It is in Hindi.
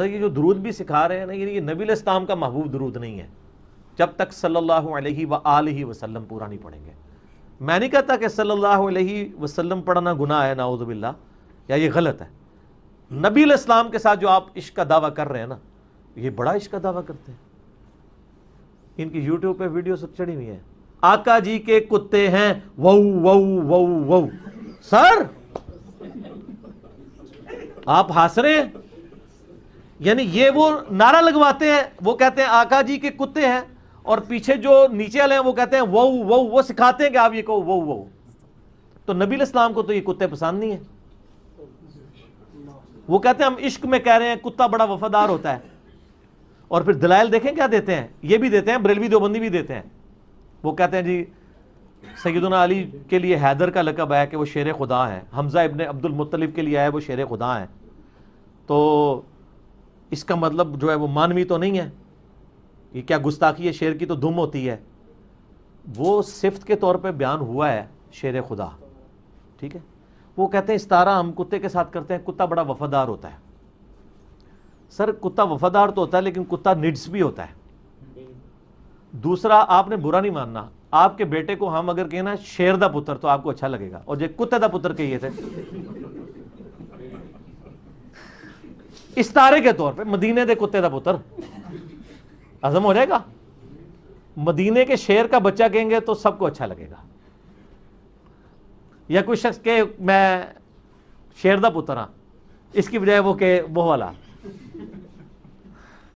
ये जो दरूद भी सिखा रहे हैं ना ये नबी इस्लाम का महबूब दरूद नहीं है जब तक सल्लल्लाहु अलैहि व आलि वसल्लम पूरा नहीं पढ़ेंगे मैं नहीं कहता कि सल्लल्लाहु अलैहि वसल्लम पढ़ना गुनाह है नाउजबिल्ला या ये गलत है नबी इस्लाम के साथ जो आप इश्क का दावा कर रहे हैं ना ये बड़ा इश्क का दावा करते हैं इनकी यूट्यूब पर वीडियो सब चढ़ी हुई है आका जी के कुत्ते हैं वऊ वऊ वऊ वऊ सर आप हंस रहे हैं यानी ये वो नारा लगवाते हैं वो कहते हैं आका जी के कुत्ते हैं और पीछे जो नीचे वाले हैं वो कहते हैं वो वो वो सिखाते हैं कि आप ये कहो वो वो तो नबी इस्लाम को तो ये कुत्ते पसंद नहीं है वो कहते हैं हम इश्क में कह रहे हैं कुत्ता बड़ा वफादार होता है और फिर दलाइल देखें क्या देते हैं ये भी देते हैं बरेलवी देवबंदी भी देते हैं वो कहते हैं जी सैदना अली के लिए हैदर का लकब है कि वो शेर खुदा हैं हमज़ा इबन अब्दुल मुत्तलिब के लिए आया वो शेर खुदा हैं तो इसका मतलब जो है वो मानवी तो नहीं है ये क्या गुस्ताखी है शेर की तो धुम होती है वो सिफ्त के तौर पे बयान हुआ है शेर खुदा ठीक है वो कहते हैं इस तारा हम कुत्ते के साथ करते हैं कुत्ता बड़ा वफादार होता है सर कुत्ता वफादार तो होता है लेकिन कुत्ता निड्स भी होता है दूसरा आपने बुरा नहीं मानना आपके बेटे को हम अगर ना शेर दा पुत्र तो आपको अच्छा लगेगा और जो कुत्ते दा पुत्र कहिए थे इस्तारे के तौर पर मदीने के कुत्ते का पुत्र हजम हो जाएगा मदीने के शेर का बच्चा कहेंगे तो सबको अच्छा लगेगा या कोई शख्स के मैं शेर का पुत्र हाँ इसकी बजाय वो के वो वाला